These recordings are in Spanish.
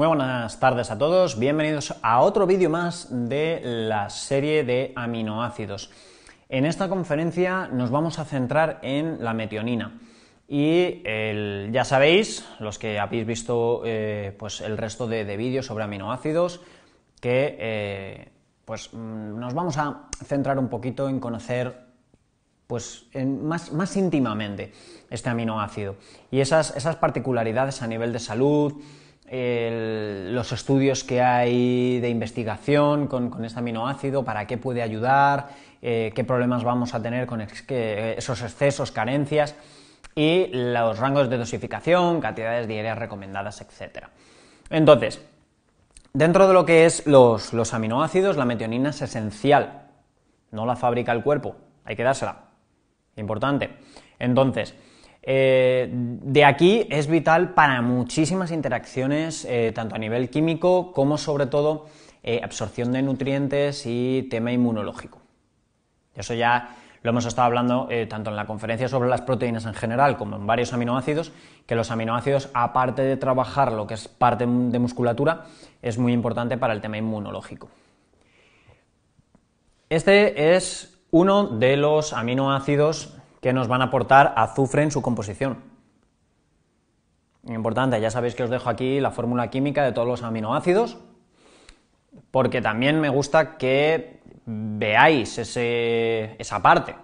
Muy buenas tardes a todos, bienvenidos a otro vídeo más de la serie de aminoácidos. En esta conferencia nos vamos a centrar en la metionina. Y ya sabéis, los que habéis visto eh, pues el resto de, vídeos sobre aminoácidos, que eh, pues mm, nos vamos a centrar un poquito en conocer pues más, íntimamente este aminoácido y esas particularidades a nivel de salud, los estudios que hay de investigación con, este aminoácido, para qué puede ayudar, eh, qué problemas vamos a tener con esos excesos, carencias y los rangos de dosificación, cantidades diarias recomendadas, etc. Entonces, dentro de lo que es los, los aminoácidos, la metionina es esencial. No la fabrica el cuerpo, hay que dársela. Importante. Entonces, eh, de aquí es vital para muchísimas interacciones, eh, tanto a nivel químico como sobre todo eh, absorción de nutrientes y tema inmunológico. Eso ya lo hemos estado hablando tanto en la conferencia sobre las proteínas en general como en varios aminoácidos, que los aminoácidos, aparte de trabajar lo que es parte de musculatura, es muy importante para el tema inmunológico. Este es uno de los aminoácidos que nos van a aportar azufre en su composición. Importante, ya sabéis que os dejo aquí la fórmula química de todos los aminoácidos, porque también me gusta que veáis esa parte,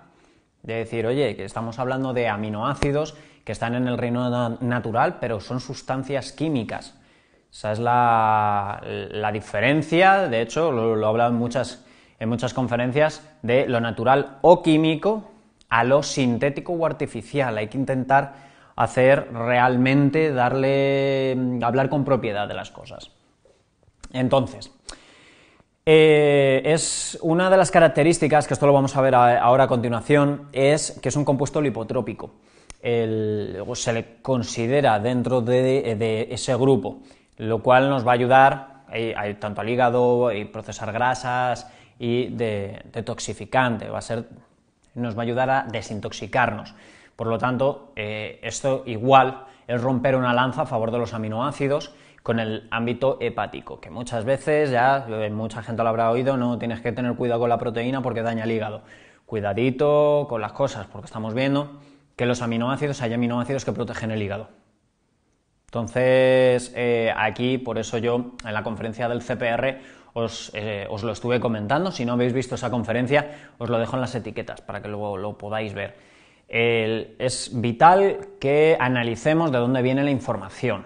de decir, oye, que estamos hablando de aminoácidos que están en el reino natural, pero son sustancias químicas. Esa es la, diferencia, de hecho, lo, he hablado muchas, en muchas conferencias, de lo natural o químico a lo sintético o artificial. Hay que intentar hacer realmente, darle, mm, hablar con propiedad de las cosas. Entonces, eh, es una de las características, que esto lo vamos a ver ahora a continuación, es que es un compuesto lipotrópico. se le considera dentro de, ese grupo, lo cual nos va a ayudar eh, tanto al hígado y eh, procesar grasas y de, detoxificante. Va a ser nos va a ayudar a desintoxicarnos. Por lo tanto, eh, esto igual es romper una lanza a favor de los aminoácidos con el ámbito hepático, que muchas veces ya eh, mucha gente lo habrá oído, no tienes que tener cuidado con la proteína porque daña el hígado. Cuidadito con las cosas, porque estamos viendo que los aminoácidos, hay aminoácidos que protegen el hígado. Entonces, eh, aquí, por eso yo en la conferencia del CPR eh, os, lo estuve comentando. Si no habéis visto esa conferencia, os lo dejo en las etiquetas para que luego lo podáis ver. es vital que analicemos de dónde viene la información.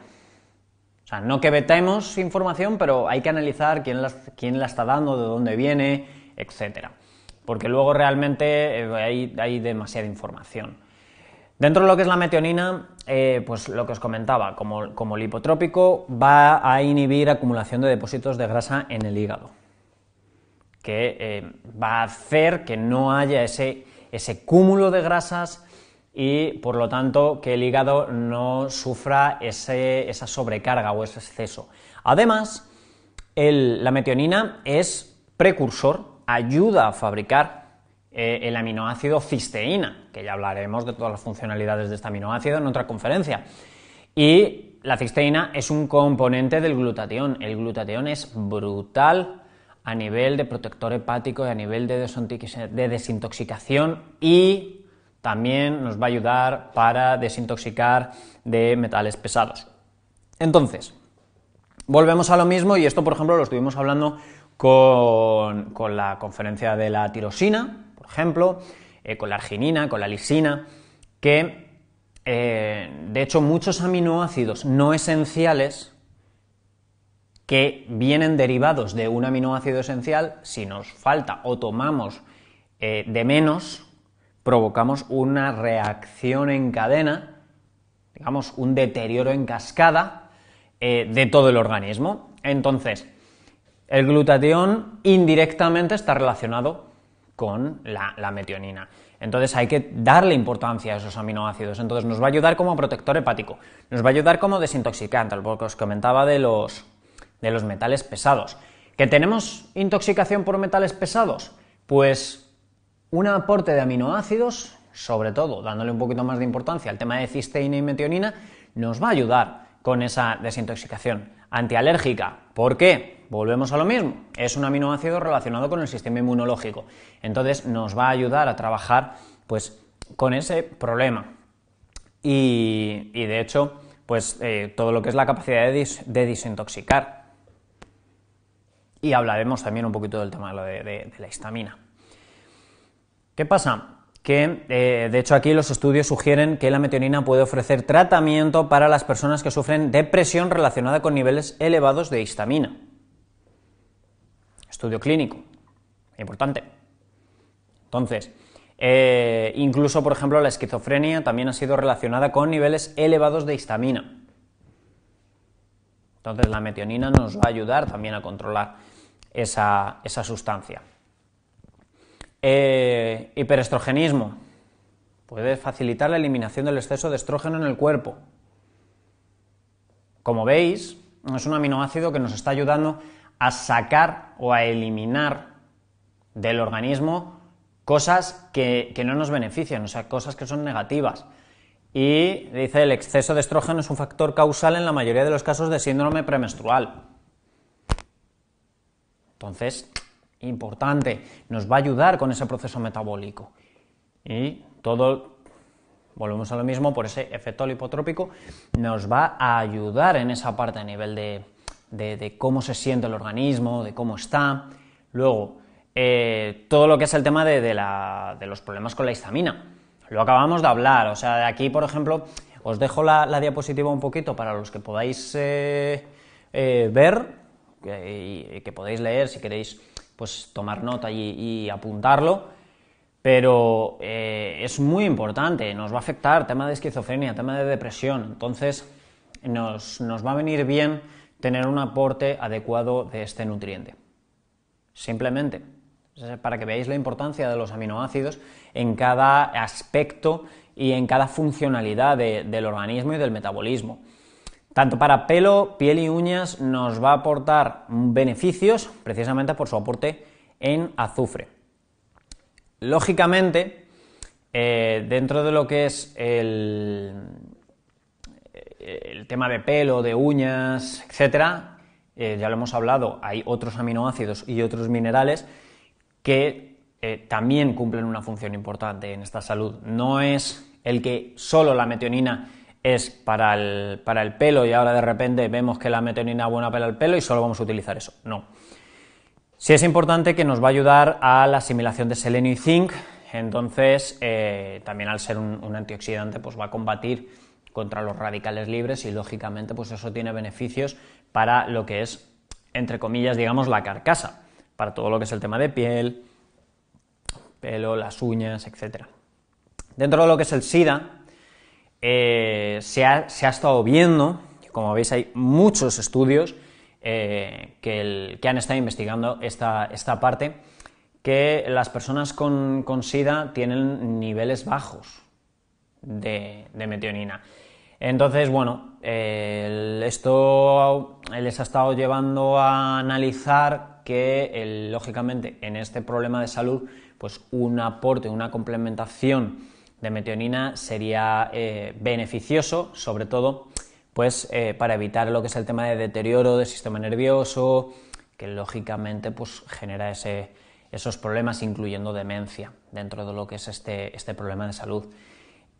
O sea, no que vetemos información, pero hay que analizar quién la, está dando, de dónde viene, etcétera. Porque luego realmente eh, hay demasiada información. Dentro de lo que es la metionina, eh, pues lo que os comentaba, como, como lipotrópico, va a inhibir acumulación de depósitos de grasa en el hígado, que eh, va a hacer que no haya ese, ese cúmulo de grasas y, por lo tanto, que el hígado no sufra esa sobrecarga o ese exceso. Además, la metionina es precursor, ayuda a fabricar eh, el aminoácido cisteína, que ya hablaremos de todas las funcionalidades de este aminoácido en otra conferencia. Y la cisteína es un componente del glutatión. El glutatión es brutal a nivel de protector hepático y a nivel de, desintoxicación y también nos va a ayudar para desintoxicar de metales pesados. Entonces, volvemos a lo mismo y esto, por ejemplo, lo estuvimos hablando con la conferencia de la tirosina, ejemplo, eh, con la arginina, con la lisina, que eh, de hecho muchos aminoácidos no esenciales que vienen derivados de un aminoácido esencial, si nos falta o tomamos eh, de menos, provocamos una reacción en cadena, digamos, un deterioro en cascada de todo el organismo. Entonces, el glutatión indirectamente está relacionado con la, metionina. Entonces hay que darle importancia a esos aminoácidos. Entonces nos va a ayudar como protector hepático, nos va a ayudar como desintoxicante, lo que os comentaba de los, de los metales pesados. ¿Que tenemos intoxicación por metales pesados? Pues un aporte de aminoácidos, sobre todo dándole un poquito más de importancia al tema de cisteína y metionina, nos va a ayudar con esa desintoxicación antialérgica. ¿Por qué? volvemos a lo mismo, es un aminoácido relacionado con el sistema inmunológico. Entonces nos va a ayudar a trabajar pues, con ese problema. Y, de hecho, pues eh, todo lo que es la capacidad de, desintoxicar. Y hablaremos también un poquito del tema de, la histamina. ¿Qué pasa? que eh, de hecho aquí los estudios sugieren que la metionina puede ofrecer tratamiento para las personas que sufren depresión relacionada con niveles elevados de histamina estudio clínico. Importante. Entonces, eh, incluso, por ejemplo, la esquizofrenia también ha sido relacionada con niveles elevados de histamina. Entonces, la metionina nos va a ayudar también a controlar esa, sustancia. Eh, hiperestrogenismo. Puede facilitar la eliminación del exceso de estrógeno en el cuerpo. Como veis, es un aminoácido que nos está ayudando a sacar o a eliminar del organismo cosas que, no nos benefician, o sea, cosas que son negativas. Y dice, el exceso de estrógeno es un factor causal en la mayoría de los casos de síndrome premenstrual. Entonces, importante, nos va a ayudar con ese proceso metabólico. Y todo, volvemos a lo mismo, por ese efecto lipotrópico, nos va a ayudar en esa parte a nivel de, de, cómo se siente el organismo, de cómo está. Luego, eh, todo lo que es el tema de, los problemas con la histamina. Lo acabamos de hablar, o sea, de aquí, por ejemplo, os dejo la, diapositiva un poquito para los que podáis eh, eh, ver y, que podéis leer si queréis pues tomar nota y, apuntarlo, pero es muy importante, nos va a afectar tema de esquizofrenia, tema de depresión, entonces nos va a venir bien tener un aporte adecuado de este nutriente. Simplemente, para que veáis la importancia de los aminoácidos en cada aspecto y en cada funcionalidad del organismo y del metabolismo. Tanto para pelo, piel y uñas nos va a aportar beneficios precisamente por su aporte en azufre. Lógicamente, eh, dentro de lo que es el, el tema de pelo, de uñas, etcétera, eh, ya lo hemos hablado, hay otros aminoácidos y otros minerales que eh, también cumplen una función importante en esta salud. No es el que solo la metionina es para el, pelo y ahora de repente vemos que la metionina es buena para el pelo y solo vamos a utilizar eso. No. Sí es importante que nos va a ayudar a la asimilación de selenio y zinc, entonces eh, también al ser un antioxidante pues va a combatir contra los radicales libres y lógicamente pues eso tiene beneficios para lo que es, entre comillas, digamos, la carcasa, para todo lo que es el tema de piel, pelo, las uñas, etc. Dentro de lo que es el SIDA, eh, se, ha, estado viendo, como veis hay muchos estudios eh, que, han estado investigando esta, parte, que las personas con SIDA tienen niveles bajos de, metionina. Entonces, bueno, esto les ha estado llevando a analizar que, lógicamente, en este problema de salud, pues un aporte, una complementación de metionina sería eh, beneficioso, sobre todo, pues eh, para evitar lo que es el tema de deterioro del sistema nervioso, que lógicamente pues, genera esos problemas, incluyendo demencia, dentro de lo que es este, este problema de salud.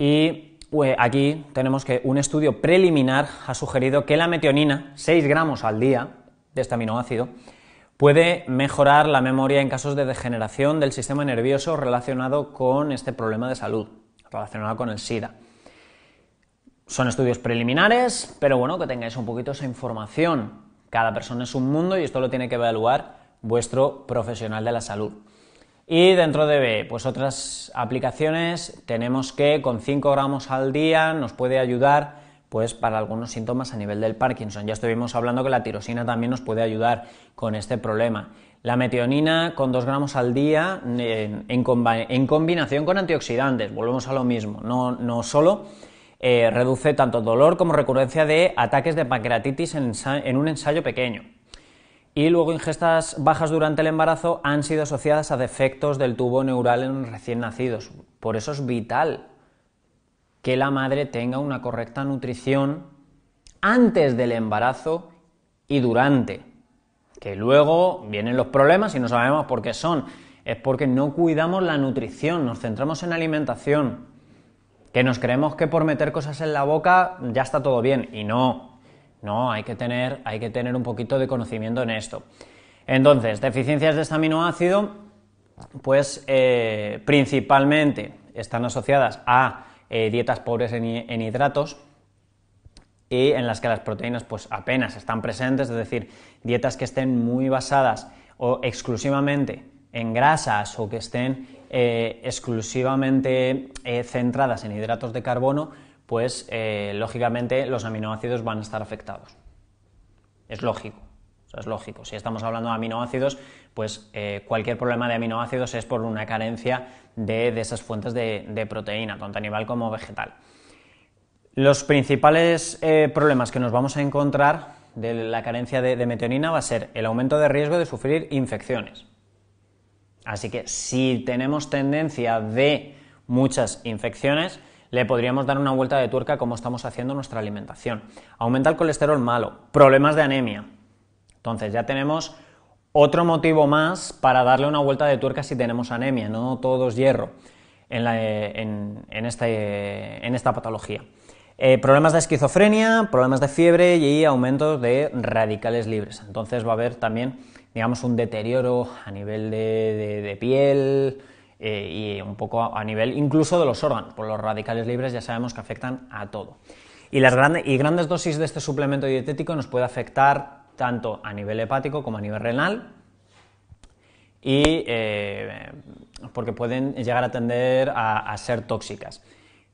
Y pues, aquí tenemos que un estudio preliminar ha sugerido que la metionina, 6 gramos al día de este aminoácido, puede mejorar la memoria en casos de degeneración del sistema nervioso relacionado con este problema de salud, relacionado con el SIDA. Son estudios preliminares, pero bueno, que tengáis un poquito esa información. Cada persona es un mundo y esto lo tiene que evaluar vuestro profesional de la salud. Y dentro de B, pues otras aplicaciones tenemos que con 5 gramos al día nos puede ayudar pues para algunos síntomas a nivel del Parkinson. Ya estuvimos hablando que la tirosina también nos puede ayudar con este problema. La metionina con 2 gramos al día en, combinación con antioxidantes, volvemos a lo mismo, no, solo eh, reduce tanto dolor como recurrencia de ataques de pancreatitis en un ensayo pequeño y luego ingestas bajas durante el embarazo han sido asociadas a defectos del tubo neural en recién nacidos. Por eso es vital que la madre tenga una correcta nutrición antes del embarazo y durante. Que luego vienen los problemas y no sabemos por qué son. Es porque no cuidamos la nutrición, nos centramos en alimentación. Que nos creemos que por meter cosas en la boca ya está todo bien. Y no, no, hay que tener, un poquito de conocimiento en esto. Entonces, deficiencias de este aminoácido, pues eh, principalmente están asociadas a eh, dietas pobres en, hidratos y en las que las proteínas pues, apenas están presentes, es decir, dietas que estén muy basadas o exclusivamente en grasas o que estén eh, exclusivamente centradas en hidratos de carbono, pues eh, lógicamente los aminoácidos van a estar afectados. Es lógico. es lógico. Si estamos hablando de aminoácidos, pues eh, cualquier problema de aminoácidos es por una carencia de, esas fuentes de, proteína, tanto animal como vegetal. Los principales eh, problemas que nos vamos a encontrar de la carencia de, de metionina va a ser el aumento de riesgo de sufrir infecciones. Así que si tenemos tendencia de muchas infecciones, le podríamos dar una vuelta de tuerca como estamos haciendo nuestra alimentación. Aumenta el colesterol malo, problemas de anemia. Entonces ya tenemos otro motivo más para darle una vuelta de tuerca si tenemos anemia, no todo es hierro este, en, esta patología. Eh, problemas de esquizofrenia, problemas de fiebre y aumentos de radicales libres. Entonces va a haber también, digamos, un deterioro a nivel de piel, eh, y un poco a nivel incluso de los órganos, por los radicales libres ya sabemos que afectan a todo. Y grandes dosis de este suplemento dietético nos puede afectar tanto a nivel hepático como a nivel renal, y eh, porque pueden llegar a tender a, ser tóxicas.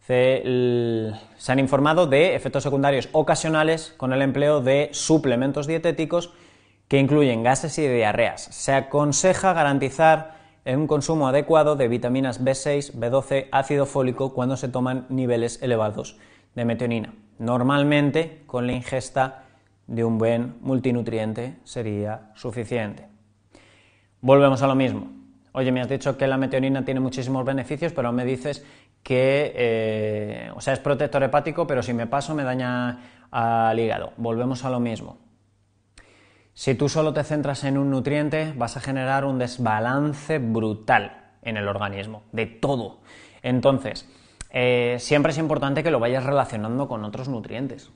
se han informado de efectos secundarios ocasionales con el empleo de suplementos dietéticos que incluyen gases y diarreas. Se aconseja garantizar en un consumo adecuado de vitaminas B6, B12, ácido fólico cuando se toman niveles elevados de metionina. Normalmente con la ingesta de un buen multinutriente sería suficiente. Volvemos a lo mismo. Oye, me has dicho que la metionina tiene muchísimos beneficios, pero me dices que, eh, o sea, es protector hepático, pero si me paso me daña al hígado. Volvemos a lo mismo. Si tú solo te centras en un nutriente, vas a generar un desbalance brutal en el organismo, de todo. Entonces, eh, siempre es importante que lo vayas relacionando con otros nutrientes.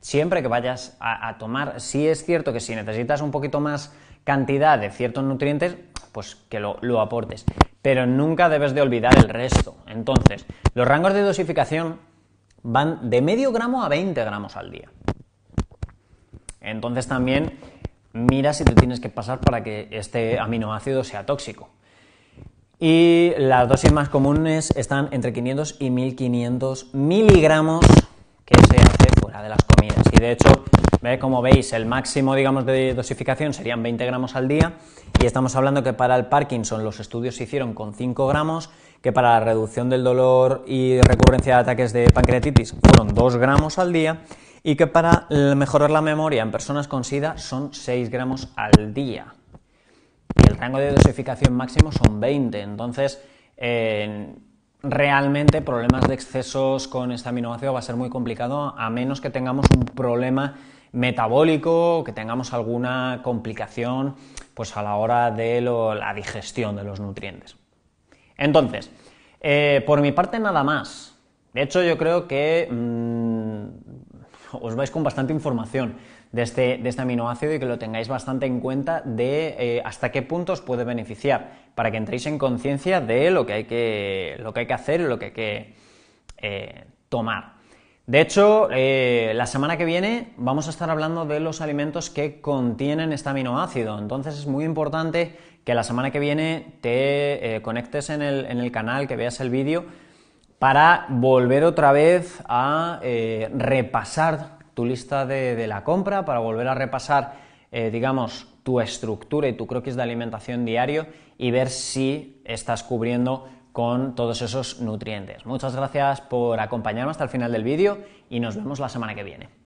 Siempre que vayas a, tomar, sí es cierto que si necesitas un poquito más cantidad de ciertos nutrientes, pues que lo, lo, aportes. Pero nunca debes de olvidar el resto. Entonces, los rangos de dosificación van de medio gramo a 20 gramos al día. Entonces también mira si te tienes que pasar para que este aminoácido sea tóxico. Y las dosis más comunes están entre 500 y 1500 miligramos que se hace fuera de las comidas. Y de hecho, como veis, el máximo digamos, de dosificación serían 20 gramos al día. Y estamos hablando que para el Parkinson los estudios se hicieron con 5 gramos, que para la reducción del dolor y recurrencia de ataques de pancreatitis fueron 2 gramos al día y que para mejorar la memoria en personas con SIDA son 6 gramos al día. Y el rango de dosificación máximo son 20, entonces realmente problemas de excesos con este aminoácido va a ser muy complicado a menos que tengamos un problema metabólico, que tengamos alguna complicación pues a la hora de la digestión de los nutrientes. Entonces, eh, por mi parte nada más. De hecho, yo creo que mm, os vais con bastante información de este, de este aminoácido y que lo tengáis bastante en cuenta de eh, hasta qué punto os puede beneficiar, para que entréis en conciencia de lo que hay que, lo que, hay que hacer y lo que hay que eh, tomar. De hecho, eh, la semana que viene vamos a estar hablando de los alimentos que contienen este aminoácido. Entonces es muy importante que la semana que viene te conectes en el, en el, canal, que veas el vídeo para volver otra vez a eh, repasar tu lista de, la compra, para volver a repasar, eh, digamos, tu estructura y tu croquis de alimentación diario y ver si estás cubriendo con todos esos nutrientes. Muchas gracias por acompañarme hasta el final del vídeo y nos vemos la semana que viene.